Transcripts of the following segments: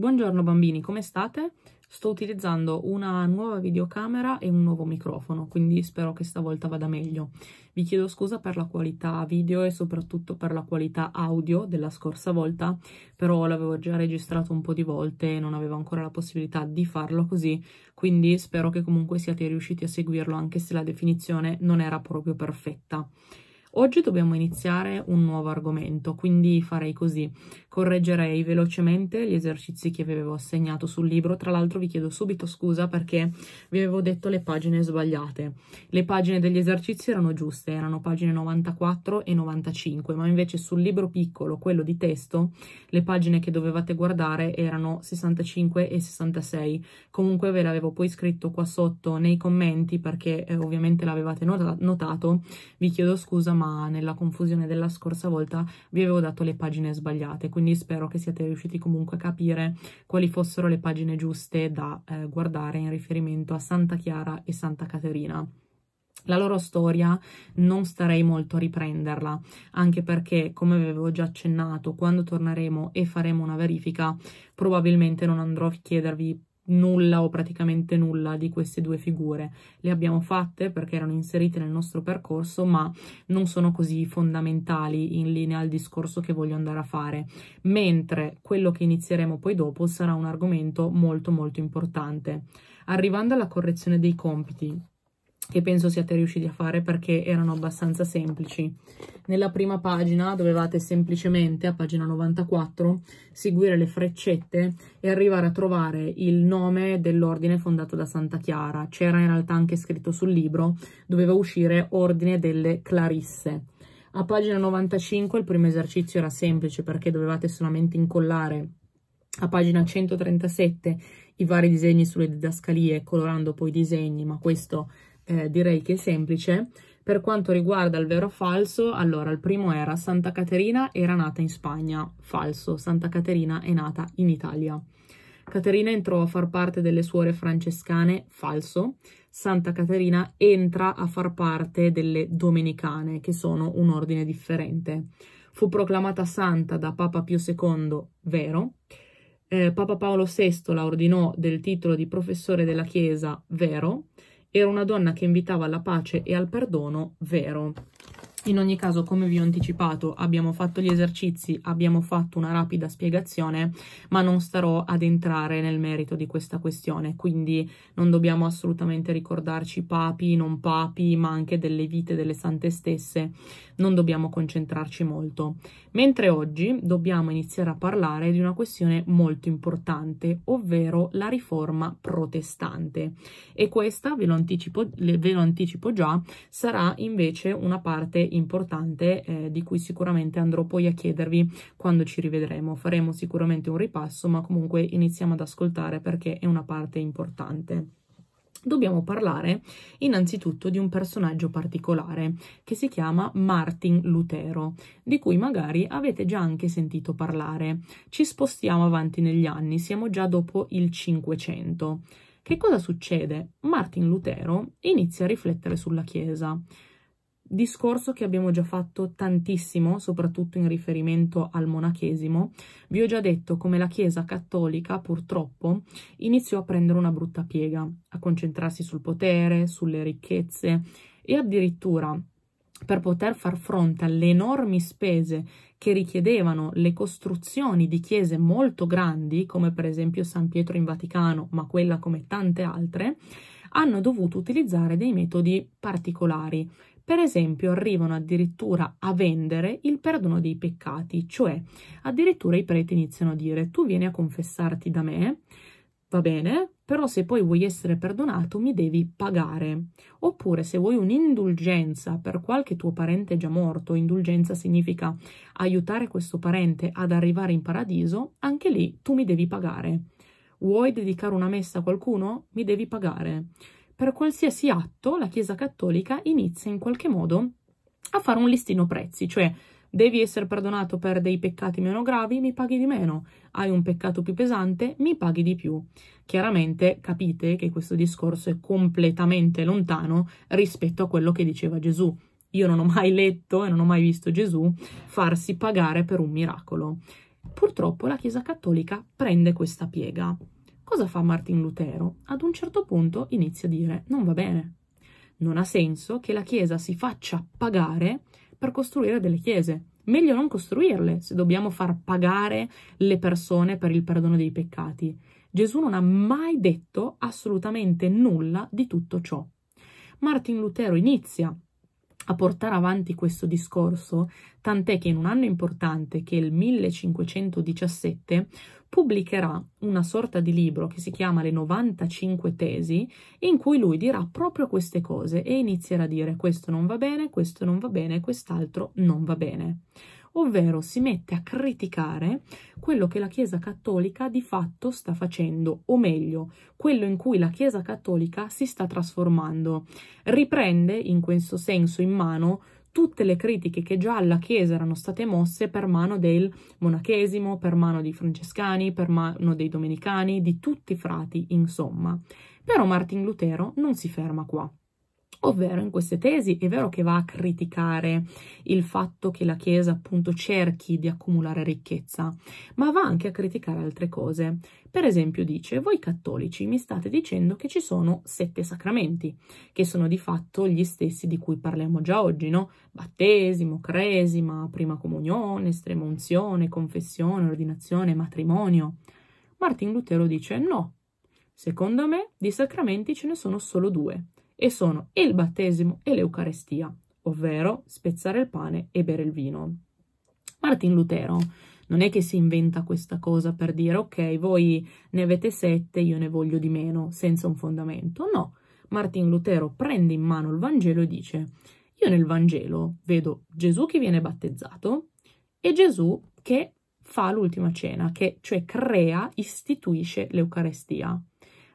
Buongiorno bambini, come state? Sto utilizzando una nuova videocamera e un nuovo microfono, quindi spero che stavolta vada meglio. Vi chiedo scusa per la qualità video e soprattutto per la qualità audio della scorsa volta, però l'avevo già registrato un po' di volte e non avevo ancora la possibilità di farlo così, quindi spero che comunque siate riusciti a seguirlo anche se la definizione non era proprio perfetta. Oggi dobbiamo iniziare un nuovo argomento, quindi farei così. Correggerei velocemente gli esercizi che vi avevo assegnato sul libro. Tra l'altro vi chiedo subito scusa perché vi avevo detto le pagine sbagliate. Le pagine degli esercizi erano giuste, erano pagine 94 e 95, ma invece sul libro piccolo, quello di testo, le pagine che dovevate guardare erano 65 e 66. Comunque ve l'avevo poi scritto qua sotto nei commenti perché eh, ovviamente l'avevate notato. Vi chiedo scusa, ma nella confusione della scorsa volta vi avevo dato le pagine sbagliate, quindi spero che siate riusciti comunque a capire quali fossero le pagine giuste da eh, guardare in riferimento a Santa Chiara e Santa Caterina. La loro storia non starei molto a riprenderla, anche perché, come avevo già accennato, quando torneremo e faremo una verifica, probabilmente non andrò a chiedervi nulla o praticamente nulla di queste due figure. Le abbiamo fatte perché erano inserite nel nostro percorso, ma non sono così fondamentali in linea al discorso che voglio andare a fare, mentre quello che inizieremo poi dopo sarà un argomento molto molto importante. Arrivando alla correzione dei compiti, che penso siate riusciti a fare perché erano abbastanza semplici. Nella prima pagina dovevate semplicemente, a pagina 94, seguire le freccette e arrivare a trovare il nome dell'ordine fondato da Santa Chiara. C'era in realtà anche scritto sul libro, doveva uscire Ordine delle Clarisse. A pagina 95 il primo esercizio era semplice perché dovevate solamente incollare a pagina 137 i vari disegni sulle didascalie, colorando poi i disegni, ma questo eh, direi che è semplice. Per quanto riguarda il vero o falso, allora il primo era Santa Caterina era nata in Spagna, falso, Santa Caterina è nata in Italia. Caterina entrò a far parte delle suore francescane, falso. Santa Caterina entra a far parte delle domenicane, che sono un ordine differente. Fu proclamata santa da Papa Pio II, vero. Eh, Papa Paolo VI la ordinò del titolo di professore della Chiesa, vero era una donna che invitava alla pace e al perdono vero. In ogni caso, come vi ho anticipato, abbiamo fatto gli esercizi, abbiamo fatto una rapida spiegazione, ma non starò ad entrare nel merito di questa questione, quindi non dobbiamo assolutamente ricordarci papi, non papi, ma anche delle vite delle sante stesse, non dobbiamo concentrarci molto. Mentre oggi dobbiamo iniziare a parlare di una questione molto importante, ovvero la riforma protestante. E questa, ve lo anticipo, ve lo anticipo già, sarà invece una parte importante eh, di cui sicuramente andrò poi a chiedervi quando ci rivedremo. Faremo sicuramente un ripasso, ma comunque iniziamo ad ascoltare perché è una parte importante dobbiamo parlare innanzitutto di un personaggio particolare che si chiama Martin Lutero, di cui magari avete già anche sentito parlare. Ci spostiamo avanti negli anni, siamo già dopo il Cinquecento. Che cosa succede? Martin Lutero inizia a riflettere sulla Chiesa. Discorso che abbiamo già fatto tantissimo, soprattutto in riferimento al monachesimo. Vi ho già detto come la Chiesa cattolica, purtroppo, iniziò a prendere una brutta piega, a concentrarsi sul potere, sulle ricchezze e addirittura per poter far fronte alle enormi spese che richiedevano le costruzioni di chiese molto grandi, come per esempio San Pietro in Vaticano, ma quella come tante altre, hanno dovuto utilizzare dei metodi particolari. Per esempio, arrivano addirittura a vendere il perdono dei peccati, cioè addirittura i preti iniziano a dire: Tu vieni a confessarti da me, va bene, però se poi vuoi essere perdonato mi devi pagare. Oppure se vuoi un'indulgenza per qualche tuo parente già morto, indulgenza significa aiutare questo parente ad arrivare in paradiso, anche lì tu mi devi pagare. Vuoi dedicare una messa a qualcuno? Mi devi pagare. Per qualsiasi atto la Chiesa Cattolica inizia in qualche modo a fare un listino prezzi, cioè devi essere perdonato per dei peccati meno gravi, mi paghi di meno, hai un peccato più pesante, mi paghi di più. Chiaramente capite che questo discorso è completamente lontano rispetto a quello che diceva Gesù. Io non ho mai letto e non ho mai visto Gesù farsi pagare per un miracolo. Purtroppo la Chiesa Cattolica prende questa piega. Cosa fa Martin Lutero? Ad un certo punto inizia a dire non va bene, non ha senso che la Chiesa si faccia pagare per costruire delle chiese. Meglio non costruirle se dobbiamo far pagare le persone per il perdono dei peccati. Gesù non ha mai detto assolutamente nulla di tutto ciò. Martin Lutero inizia a portare avanti questo discorso, tant'è che in un anno importante, che è il 1517, pubblicherà una sorta di libro che si chiama Le 95 tesi, in cui lui dirà proprio queste cose e inizierà a dire questo non va bene, questo non va bene, quest'altro non va bene ovvero si mette a criticare quello che la Chiesa Cattolica di fatto sta facendo, o meglio, quello in cui la Chiesa Cattolica si sta trasformando. Riprende in questo senso in mano tutte le critiche che già alla Chiesa erano state mosse per mano del monachesimo, per mano dei francescani, per mano dei domenicani, di tutti i frati, insomma. Però Martin Lutero non si ferma qua. Ovvero in queste tesi è vero che va a criticare il fatto che la Chiesa appunto cerchi di accumulare ricchezza, ma va anche a criticare altre cose. Per esempio dice, voi cattolici mi state dicendo che ci sono sette sacramenti, che sono di fatto gli stessi di cui parliamo già oggi, no? Battesimo, cresima, prima comunione, estrema unzione, confessione, ordinazione, matrimonio. Martin Lutero dice, no, secondo me di sacramenti ce ne sono solo due e sono il battesimo e l'Eucarestia, ovvero spezzare il pane e bere il vino. Martin Lutero non è che si inventa questa cosa per dire ok, voi ne avete sette, io ne voglio di meno, senza un fondamento. No, Martin Lutero prende in mano il Vangelo e dice io nel Vangelo vedo Gesù che viene battezzato e Gesù che fa l'ultima cena, che cioè crea, istituisce l'Eucarestia,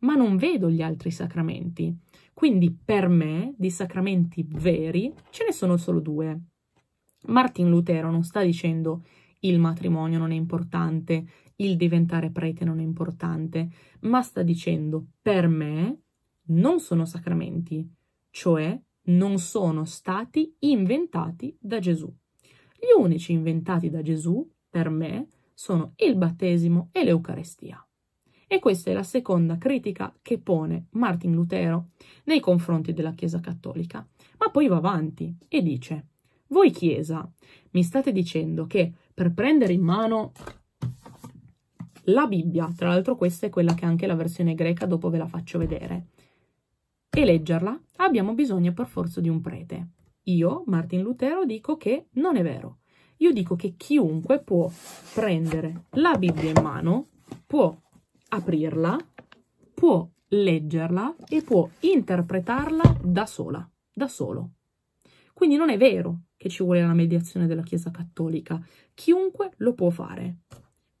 ma non vedo gli altri sacramenti. Quindi per me di sacramenti veri ce ne sono solo due. Martin Lutero non sta dicendo il matrimonio non è importante, il diventare prete non è importante, ma sta dicendo per me non sono sacramenti, cioè non sono stati inventati da Gesù. Gli unici inventati da Gesù, per me, sono il battesimo e l'Eucarestia. E questa è la seconda critica che pone Martin Lutero nei confronti della Chiesa cattolica. Ma poi va avanti e dice, voi Chiesa mi state dicendo che per prendere in mano la Bibbia, tra l'altro questa è quella che è anche la versione greca, dopo ve la faccio vedere, e leggerla, abbiamo bisogno per forza di un prete. Io, Martin Lutero, dico che non è vero. Io dico che chiunque può prendere la Bibbia in mano, può aprirla, può leggerla e può interpretarla da sola, da solo. Quindi non è vero che ci vuole la mediazione della Chiesa Cattolica, chiunque lo può fare.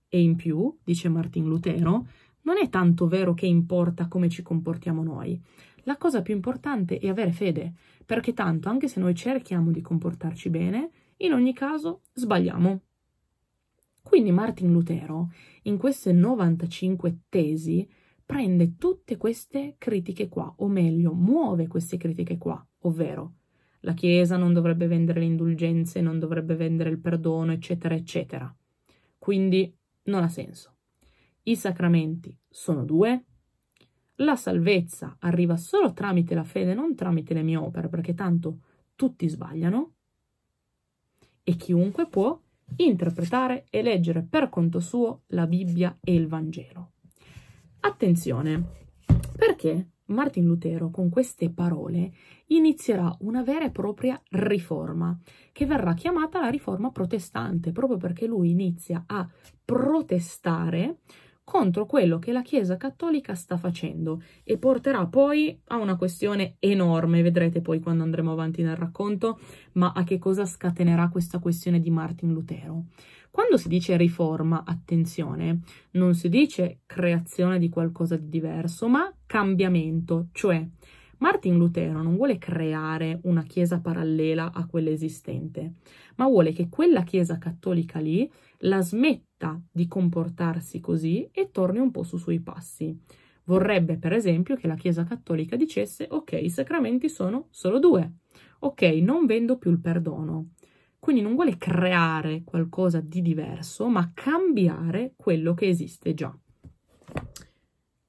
E in più, dice Martin Lutero, non è tanto vero che importa come ci comportiamo noi. La cosa più importante è avere fede, perché tanto anche se noi cerchiamo di comportarci bene, in ogni caso sbagliamo. Quindi Martin Lutero, in queste 95 tesi, prende tutte queste critiche qua, o meglio, muove queste critiche qua, ovvero la Chiesa non dovrebbe vendere le indulgenze, non dovrebbe vendere il perdono, eccetera, eccetera. Quindi non ha senso. I sacramenti sono due. La salvezza arriva solo tramite la fede, non tramite le mie opere, perché tanto tutti sbagliano. E chiunque può interpretare e leggere per conto suo la Bibbia e il Vangelo. Attenzione, perché Martin Lutero con queste parole inizierà una vera e propria riforma, che verrà chiamata la riforma protestante, proprio perché lui inizia a protestare contro quello che la Chiesa cattolica sta facendo e porterà poi a una questione enorme, vedrete poi quando andremo avanti nel racconto, ma a che cosa scatenerà questa questione di Martin Lutero. Quando si dice riforma, attenzione, non si dice creazione di qualcosa di diverso, ma cambiamento, cioè Martin Lutero non vuole creare una chiesa parallela a quella esistente, ma vuole che quella chiesa cattolica lì la smetta smetta di comportarsi così e torni un po' sui suoi passi. Vorrebbe, per esempio, che la Chiesa Cattolica dicesse ok, i sacramenti sono solo due, ok, non vendo più il perdono. Quindi non vuole creare qualcosa di diverso, ma cambiare quello che esiste già.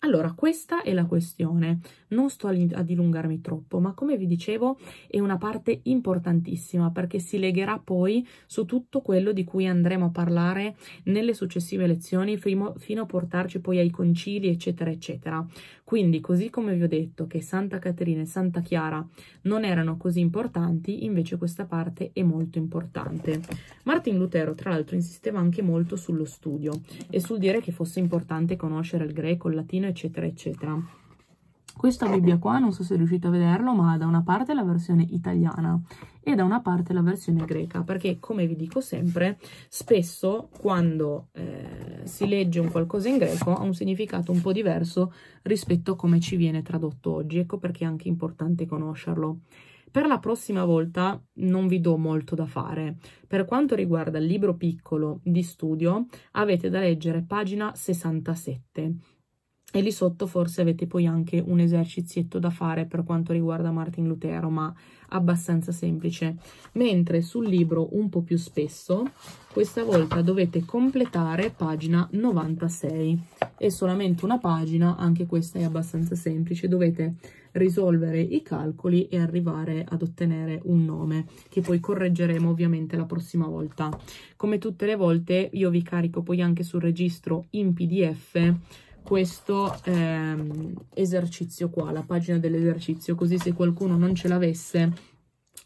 Allora, questa è la questione, non sto a dilungarmi troppo, ma come vi dicevo è una parte importantissima perché si legherà poi su tutto quello di cui andremo a parlare nelle successive lezioni fino a portarci poi ai concili, eccetera, eccetera. Quindi, così come vi ho detto che Santa Caterina e Santa Chiara non erano così importanti, invece questa parte è molto importante. Martin Lutero, tra l'altro, insisteva anche molto sullo studio e sul dire che fosse importante conoscere il greco, il latino, eccetera, eccetera. Questa Bibbia qua, non so se riuscite a vederlo, ma da una parte la versione italiana e da una parte la versione greca, perché come vi dico sempre, spesso quando eh, si legge un qualcosa in greco ha un significato un po' diverso rispetto a come ci viene tradotto oggi, ecco perché è anche importante conoscerlo. Per la prossima volta non vi do molto da fare. Per quanto riguarda il libro piccolo di studio, avete da leggere pagina 67 e lì sotto forse avete poi anche un esercizietto da fare per quanto riguarda Martin Lutero, ma abbastanza semplice. Mentre sul libro un po' più spesso, questa volta dovete completare pagina 96. È solamente una pagina, anche questa è abbastanza semplice. Dovete risolvere i calcoli e arrivare ad ottenere un nome, che poi correggeremo ovviamente la prossima volta. Come tutte le volte io vi carico poi anche sul registro in PDF questo ehm, esercizio qua, la pagina dell'esercizio, così se qualcuno non ce l'avesse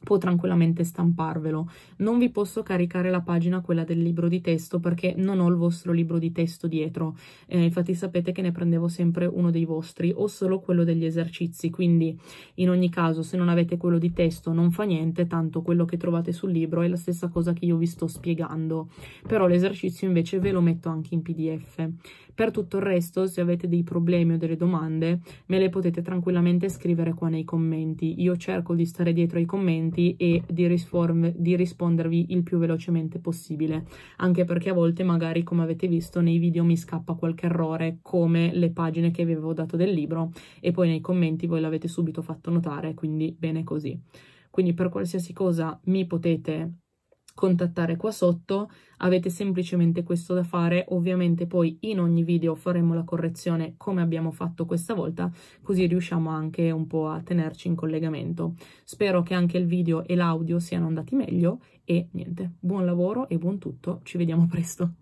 può tranquillamente stamparvelo. Non vi posso caricare la pagina quella del libro di testo perché non ho il vostro libro di testo dietro, eh, infatti sapete che ne prendevo sempre uno dei vostri o solo quello degli esercizi, quindi in ogni caso se non avete quello di testo non fa niente, tanto quello che trovate sul libro è la stessa cosa che io vi sto spiegando, però l'esercizio invece ve lo metto anche in pdf. Per tutto il resto, se avete dei problemi o delle domande, me le potete tranquillamente scrivere qua nei commenti. Io cerco di stare dietro ai commenti pronti e di, di, rispondervi il più velocemente possibile, anche perché a volte magari come avete visto nei video mi scappa qualche errore come le pagine che vi avevo dato del libro e poi nei commenti voi l'avete subito fatto notare, quindi bene così. Quindi per qualsiasi cosa mi potete contattare qua sotto, avete semplicemente questo da fare, ovviamente poi in ogni video faremo la correzione come abbiamo fatto questa volta, così riusciamo anche un po' a tenerci in collegamento. Spero che anche il video e l'audio siano andati meglio e niente, buon lavoro e buon tutto, ci vediamo presto.